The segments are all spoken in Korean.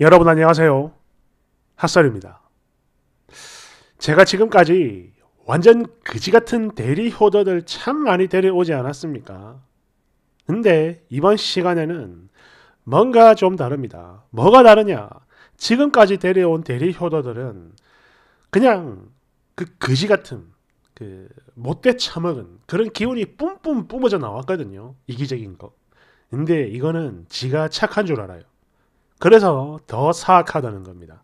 여러분 안녕하세요. 핫설입니다. 제가 지금까지 완전 그지 같은 대리 효도들 참 많이 데려오지 않았습니까? 근데 이번 시간에는 뭔가 좀 다릅니다. 뭐가 다르냐? 지금까지 데려온 대리 효도들은 그냥 그 그지 같은 그 못돼 처먹은 그런 기운이 뿜뿜 뿜어져 나왔거든요. 이기적인 거. 근데 이거는 지가 착한 줄 알아요. 그래서 더 사악하다는 겁니다.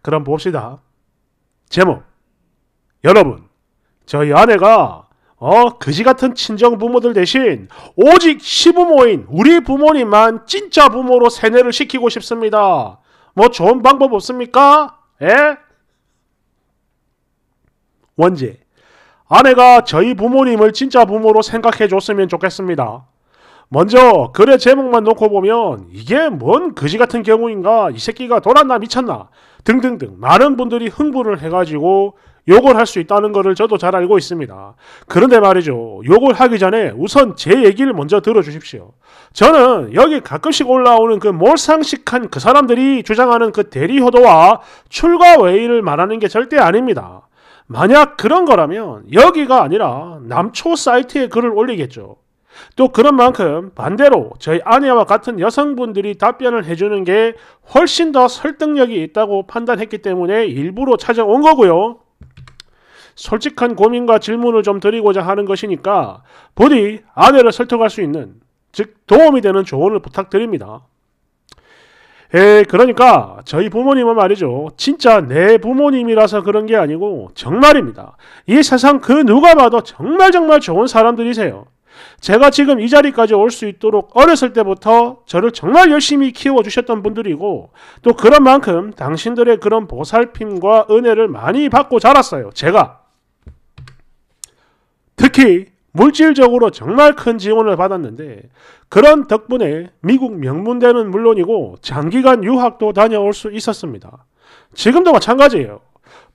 그럼 봅시다. 제목. 여러분, 저희 아내가 어, 그지 같은 친정 부모들 대신 오직 시부모인 우리 부모님만 진짜 부모로 세뇌를 시키고 싶습니다. 뭐 좋은 방법 없습니까? 예? 원제. 아내가 저희 부모님을 진짜 부모로 생각해 줬으면 좋겠습니다. 먼저 글의 제목만 놓고 보면 이게 뭔 거지 같은 경우인가 이 새끼가 돌았나 미쳤나 등등등 많은 분들이 흥분을 해가지고 욕을 할 수 있다는 것을 저도 잘 알고 있습니다. 그런데 말이죠. 욕을 하기 전에 우선 제 얘기를 먼저 들어주십시오. 저는 여기 가끔씩 올라오는 그 몰상식한 그 사람들이 주장하는 그대리호도와 출가 외의를 말하는 게 절대 아닙니다. 만약 그런 거라면 여기가 아니라 남초 사이트에 글을 올리겠죠. 또 그런 만큼 반대로 저희 아내와 같은 여성분들이 답변을 해주는 게 훨씬 더 설득력이 있다고 판단했기 때문에 일부러 찾아온 거고요. 솔직한 고민과 질문을 좀 드리고자 하는 것이니까 부디 아내를 설득할 수 있는 즉 도움이 되는 조언을 부탁드립니다. 예, 그러니까 저희 부모님은 말이죠. 진짜 내 부모님이라서 그런 게 아니고 정말입니다. 이 세상 그 누가 봐도 정말 정말 좋은 사람들이세요. 제가 지금 이 자리까지 올 수 있도록 어렸을 때부터 저를 정말 열심히 키워주셨던 분들이고 또 그런 만큼 당신들의 그런 보살핌과 은혜를 많이 받고 자랐어요. 제가. 특히 물질적으로 정말 큰 지원을 받았는데 그런 덕분에 미국 명문대는 물론이고 장기간 유학도 다녀올 수 있었습니다. 지금도 마찬가지예요.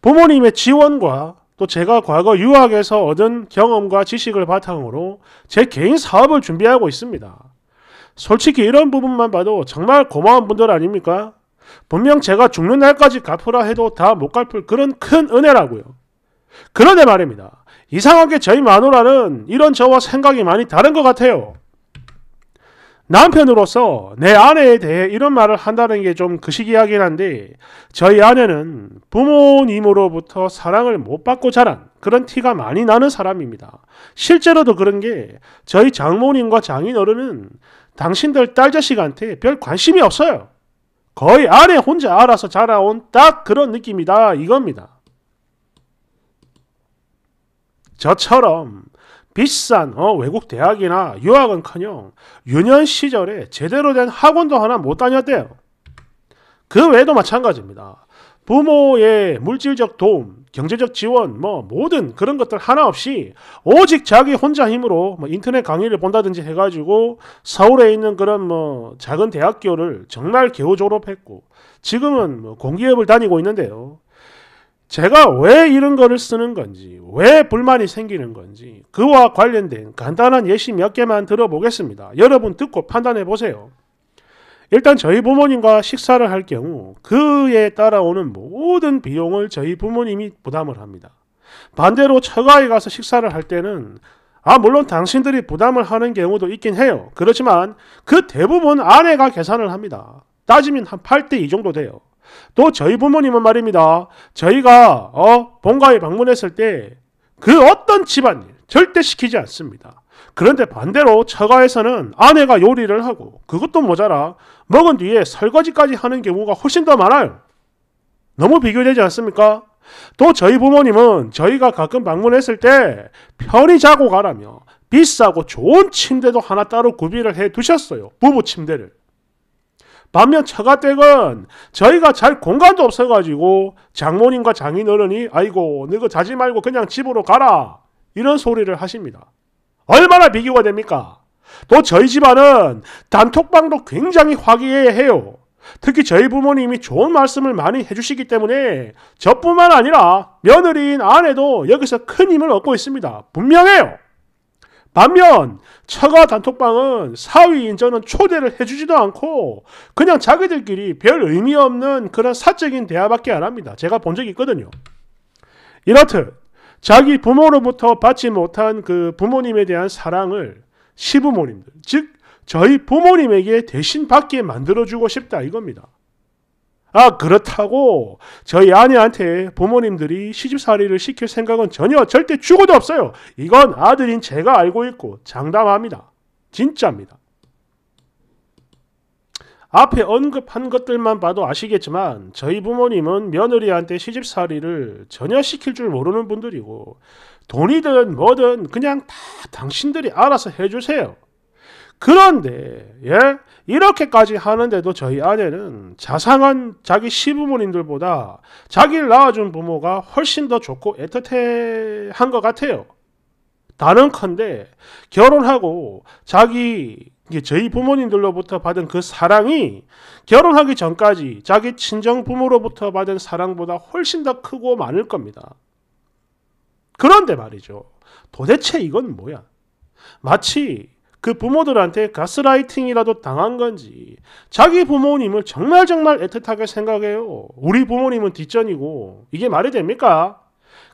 부모님의 지원과 또 제가 과거 유학에서 얻은 경험과 지식을 바탕으로 제 개인 사업을 준비하고 있습니다. 솔직히 이런 부분만 봐도 정말 고마운 분들 아닙니까? 분명 제가 죽는 날까지 갚으라 해도 다 못 갚을 그런 큰 은혜라고요. 그런데 말입니다. 이상하게 저희 마누라는 이런 저와 생각이 많이 다른 것 같아요. 남편으로서 내 아내에 대해 이런 말을 한다는 게 좀그 시기하긴 한데 저희 아내는 부모님으로부터 사랑을 못 받고 자란 그런 티가 많이 나는 사람입니다. 실제로도 그런 게 저희 장모님과 장인어른은 당신들 딸 자식한테 별 관심이 없어요. 거의 아내 혼자 알아서 자라온 딱 그런 느낌이다 이겁니다. 저처럼 비싼 어, 외국 대학이나 유학은커녕 유년 시절에 제대로 된 학원도 하나 못 다녔대요. 그 외에도 마찬가지입니다. 부모의 물질적 도움, 경제적 지원, 뭐 모든 그런 것들 하나 없이 오직 자기 혼자 힘으로 뭐 인터넷 강의를 본다든지 해가지고 서울에 있는 그런 뭐 작은 대학교를 정말 겨우 졸업했고 지금은 뭐 공기업을 다니고 있는데요. 제가 왜 이런 거를 쓰는 건지, 왜 불만이 생기는 건지, 그와 관련된 간단한 예시 몇 개만 들어보겠습니다. 여러분 듣고 판단해 보세요. 일단 저희 부모님과 식사를 할 경우 그에 따라오는 모든 비용을 저희 부모님이 부담을 합니다. 반대로 처가에 가서 식사를 할 때는 아, 물론 당신들이 부담을 하는 경우도 있긴 해요. 그렇지만 그 대부분 아내가 계산을 합니다. 따지면 한 8대 2 정도 돼요. 또 저희 부모님은 말입니다. 저희가 어, 본가에 방문했을 때 그 어떤 집안일 절대 시키지 않습니다. 그런데 반대로 처가에서는 아내가 요리를 하고 그것도 모자라 먹은 뒤에 설거지까지 하는 경우가 훨씬 더 많아요. 너무 비교되지 않습니까? 또 저희 부모님은 저희가 가끔 방문했을 때 편히 자고 가라며 비싸고 좋은 침대도 하나 따로 구비를 해 두셨어요. 부부 침대를. 반면 처가댁은 저희가 잘 공간도 없어가지고 장모님과 장인어른이 아이고 너그 자지 말고 그냥 집으로 가라 이런 소리를 하십니다. 얼마나 비교가 됩니까? 또 저희 집안은 단톡방도 굉장히 화기애애해요. 특히 저희 부모님이 좋은 말씀을 많이 해주시기 때문에 저뿐만 아니라 며느리인 아내도 여기서 큰 힘을 얻고 있습니다. 분명해요. 반면 처가 단톡방은 사위 인전은 초대를 해주지도 않고 그냥 자기들끼리 별 의미 없는 그런 사적인 대화밖에 안 합니다. 제가 본 적이 있거든요. 이렇듯 자기 부모로부터 받지 못한 그 부모님에 대한 사랑을 시부모님들, 즉 저희 부모님에게 대신 받게 만들어주고 싶다 이겁니다. 아, 그렇다고 저희 아내한테 부모님들이 시집살이를 시킬 생각은 전혀 절대 죽어도 없어요. 이건 아들인 제가 알고 있고 장담합니다. 진짜입니다. 앞에 언급한 것들만 봐도 아시겠지만 저희 부모님은 며느리한테 시집살이를 전혀 시킬 줄 모르는 분들이고 돈이든 뭐든 그냥 다 당신들이 알아서 해주세요. 그런데 예? 이렇게까지 하는데도 저희 아내는 자상한 자기 시부모님들보다 자기를 낳아준 부모가 훨씬 더 좋고 애틋한 해것 같아요. 다른컨대 결혼하고 자기 저희 부모님들로부터 받은 그 사랑이 결혼하기 전까지 자기 친정 부모로부터 받은 사랑보다 훨씬 더 크고 많을 겁니다. 그런데 말이죠. 도대체 이건 뭐야? 마치 그 부모들한테 가스라이팅이라도 당한 건지 자기 부모님을 정말 정말 애틋하게 생각해요. 우리 부모님은 뒷전이고 이게 말이 됩니까?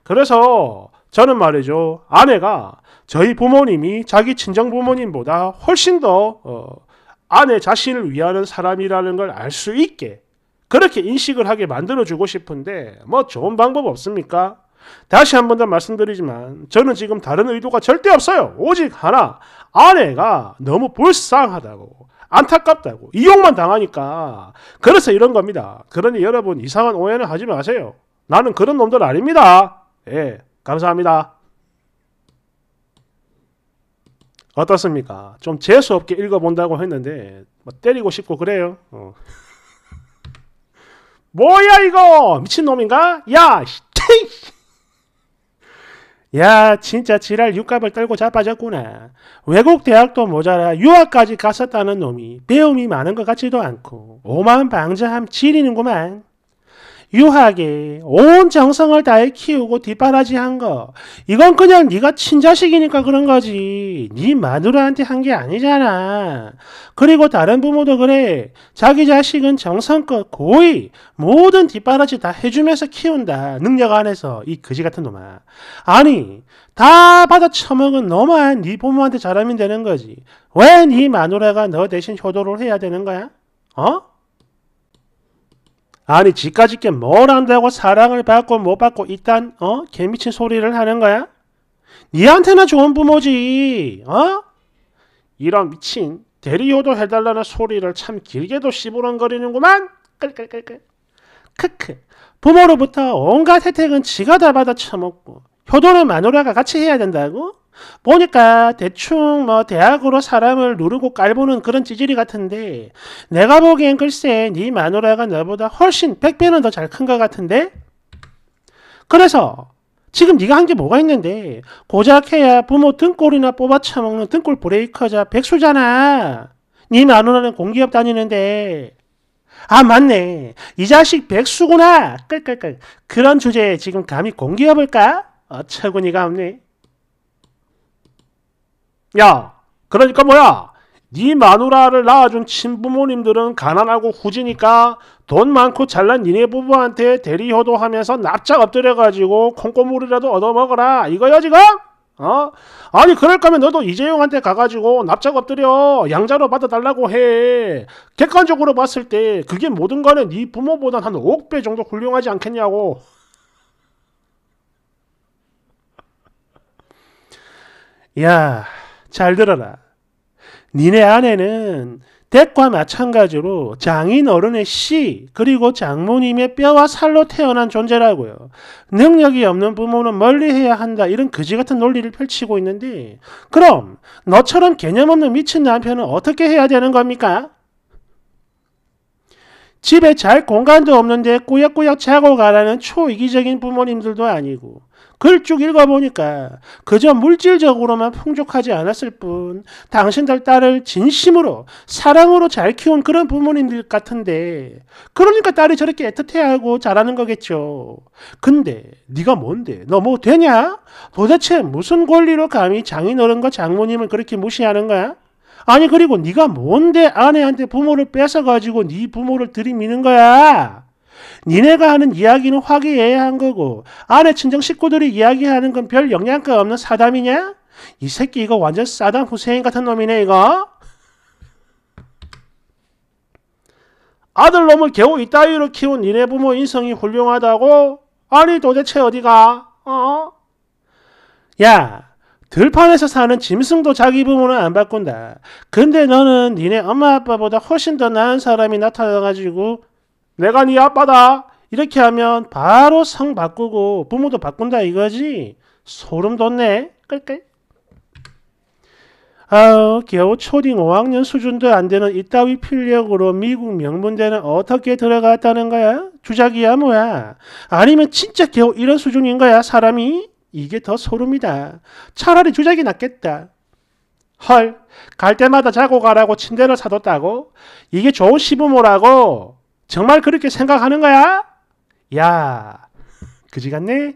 그래서 저는 말이죠. 아내가 저희 부모님이 자기 친정 부모님보다 훨씬 더 어, 아내 자신을 위하는 사람이라는 걸 알 수 있게 그렇게 인식을 하게 만들어 주고 싶은데 뭐 좋은 방법 없습니까? 다시 한 번 더 말씀드리지만 저는 지금 다른 의도가 절대 없어요. 오직 하나 아내가 너무 불쌍하다고 안타깝다고 이용만 당하니까 그래서 이런 겁니다. 그러니 여러분 이상한 오해는 하지 마세요. 나는 그런 놈들 아닙니다. 예, 감사합니다. 어떻습니까? 좀 재수없게 읽어본다고 했는데 뭐 때리고 싶고 그래요. 어. 뭐야 이거 미친놈인가? 야! 씨. 야 진짜 지랄 육갑을 떨고 자빠졌구나. 외국 대학도 모자라 유학까지 갔었다는 놈이 배움이 많은 것 같지도 않고 오만 방자함 지리는구만. 유하게온 정성을 다해 키우고 뒷바라지한 거 이건 그냥 네가 친자식이니까 그런 거지 네 마누라한테 한 게 아니잖아 그리고 다른 부모도 그래 자기 자식은 정성껏 고이 모든 뒷바라지 다 해주면서 키운다 능력 안에서 이 거지 같은 놈아 아니 다 받아 처먹은 너만 네 부모한테 잘하면 되는 거지 왜 네 마누라가 너 대신 효도를 해야 되는 거야? 어? 아니 지까지께뭘 안다고 사랑을 받고 못 받고 이딴 어 개미친 소리를 하는 거야? 니한테나 좋은 부모지 어? 이런 미친 데리오도 해달라는 소리를 참 길게도 씨부렁거리는구만 끌끌끌끌 크크 부모로부터 온갖 혜택은 지가 다 받아 처먹고 효도는 마누라가 같이 해야 된다고? 보니까 대충 뭐 대학으로 사람을 누르고 깔보는 그런 찌질이 같은데 내가 보기엔 글쎄 네 마누라가 너보다 훨씬 100배는 더 잘 큰 것 같은데 그래서 지금 네가 한 게 뭐가 있는데 고작 해야 부모 등골이나 뽑아 처먹는 등골 브레이커자 백수잖아 네 마누라는 공기업 다니는데 아 맞네 이 자식 백수구나 끌끌끌 그런 주제에 지금 감히 공기업을까 어처구니가 없네 야, 그러니까 뭐야? 네 마누라를 낳아준 친부모님들은 가난하고 후지니까 돈 많고 잘난 니네 부부한테 대리효도 하면서 납작 엎드려가지고 콩고물이라도 얻어먹어라 이거야 지금? 어? 아니 그럴 거면 너도 이재용한테 가가지고 납작 엎드려 양자로 받아달라고 해 객관적으로 봤을 때 그게 모든 거는 네 부모보단 한 5억배 정도 훌륭하지 않겠냐고 야잘 들어라. 니네 아내는 댁과 마찬가지로 장인 어른의 씨, 그리고 장모님의 뼈와 살로 태어난 존재라고요. 능력이 없는 부모는 멀리 해야 한다. 이런 거지 같은 논리를 펼치고 있는데, 그럼 너처럼 개념 없는 미친 남편은 어떻게 해야 되는 겁니까? 집에 잘 공간도 없는데 꾸역꾸역 자고 가라는 초이기적인 부모님들도 아니고, 그걸 쭉 읽어보니까 그저 물질적으로만 풍족하지 않았을 뿐 당신들 딸을 진심으로 사랑으로 잘 키운 그런 부모님들 같은데 그러니까 딸이 저렇게 애틋해하고 잘하는 거겠죠. 근데 네가 뭔데? 너 뭐 되냐? 도대체 무슨 권리로 감히 장인어른과 장모님을 그렇게 무시하는 거야? 아니 그리고 네가 뭔데 아내한테 부모를 뺏어가지고 네 부모를 들이미는 거야? 니네가 하는 이야기는 화기애애한 거고 아내 친정 식구들이 이야기하는 건 별영양가 없는 사담이냐? 이 새끼 이거 완전 사담 후세인 같은 놈이네 이거. 아들 놈을 겨우 이따위로 키운 니네 부모 인성이 훌륭하다고? 아니 도대체 어디가? 어? 야 들판에서 사는 짐승도 자기 부모는 안 바꾼다. 근데 너는 니네 엄마 아빠보다 훨씬 더 나은 사람이 나타나가지고 내가 네 아빠다. 이렇게 하면 바로 성 바꾸고 부모도 바꾼다 이거지. 소름 돋네. 끌끌. 아우 겨우 초딩 5학년 수준도 안 되는 이따위 필력으로 미국 명문대는 어떻게 들어갔다는 거야? 주작이야 뭐야? 아니면 진짜 겨우 이런 수준인 거야 사람이? 이게 더 소름이다. 차라리 주작이 낫겠다. 헐, 갈 때마다 자고 가라고 침대를 사뒀다고? 이게 좋은 시부모라고? 정말 그렇게 생각하는 거야? 야, 그지 같네?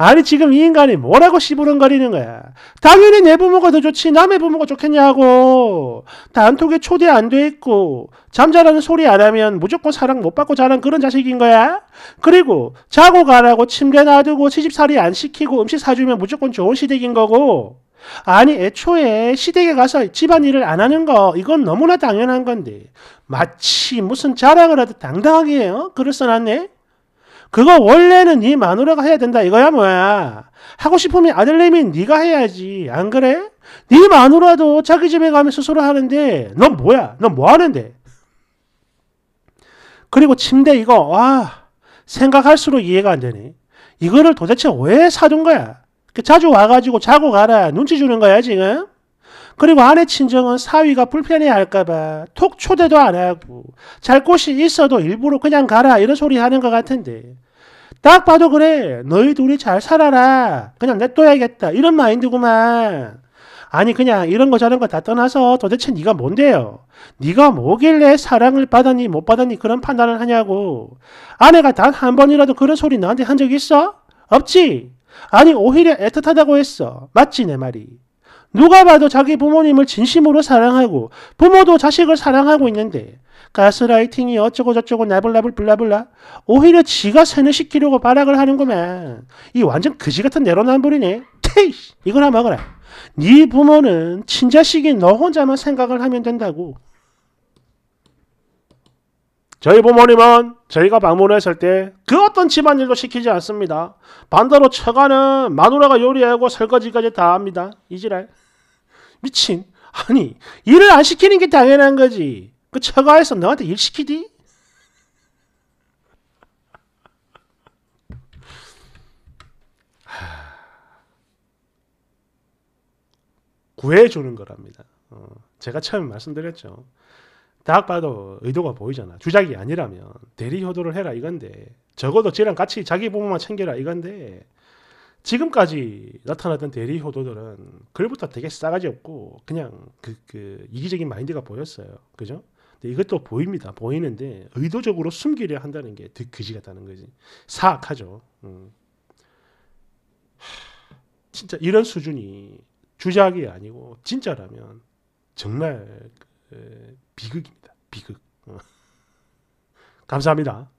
아니 지금 이 인간이 뭐라고 씨부렁거리는 거야. 당연히 내 부모가 더 좋지 남의 부모가 좋겠냐고. 단톡에 초대 안 돼 있고 잠자라는 소리 안 하면 무조건 사랑 못 받고 자란 그런 자식인 거야. 그리고 자고 가라고 침대 놔두고 시집살이 안 시키고 음식 사주면 무조건 좋은 시댁인 거고 아니 애초에 시댁에 가서 집안일을 안 하는 거 이건 너무나 당연한 건데 마치 무슨 자랑을 하듯 당당하게 해요? 글을 써놨네? 그거 원래는 네 마누라가 해야 된다 이거야 뭐야 하고 싶으면 아들내미 네가 해야지 안 그래? 네 마누라도 자기 집에 가면 스스로 하는데 넌 뭐야 넌 뭐 하는데 그리고 침대 이거 와 생각할수록 이해가 안 되네 이거를 도대체 왜 사둔 거야 그 자주 와가지고 자고 가라. 눈치 주는 거야, 지금. 그리고 아내 친정은 사위가 불편해 할까봐 톡 초대도 안 하고 잘 곳이 있어도 일부러 그냥 가라 이런 소리 하는 것 같은데 딱 봐도 그래 너희 둘이 잘 살아라 그냥 냅둬야겠다 이런 마인드구만 아니 그냥 이런 거 저런 거 다 떠나서 도대체 네가 뭔데요 네가 뭐길래 사랑을 받았니 못 받았니 그런 판단을 하냐고 아내가 단 한 번이라도 그런 소리 나한테 한 적 있어? 없지? 아니 오히려 애틋하다고 했어. 맞지 내 말이. 누가 봐도 자기 부모님을 진심으로 사랑하고 부모도 자식을 사랑하고 있는데 가스라이팅이 어쩌고저쩌고 나블라블 블라블라 오히려 지가 세뇌시키려고 발악을 하는구만. 이 완전 그지같은 내로남불이네. 테이 이거나 먹어라. 네 부모는 친자식이 너 혼자만 생각을 하면 된다고. 저희 부모님은 저희가 방문했을 때 그 어떤 집안일도 시키지 않습니다. 반대로 처가는 마누라가 요리하고 설거지까지 다 합니다. 이지랄. 미친. 아니, 일을 안 시키는 게 당연한 거지. 그 처가에서 너한테 일 시키디? 구해주는 거랍니다. 어, 제가 처음 말씀드렸죠. 딱 봐도 의도가 보이잖아. 주작이 아니라면 대리 효도를 해라 이건데 적어도 쟤랑 같이 자기 부분만 챙겨라 이건데 지금까지 나타났던 대리 효도들은 글부터 되게 싸가지 없고 그냥 그, 그 이기적인 마인드가 보였어요. 그죠? 근데 이것도 보입니다. 보이는데 의도적으로 숨기려 한다는 게더 그지 같다는 거지. 사악하죠. 음. 진짜 이런 수준이 주작이 아니고 진짜라면 정말 비극입니다. 비극. 어. 감사합니다.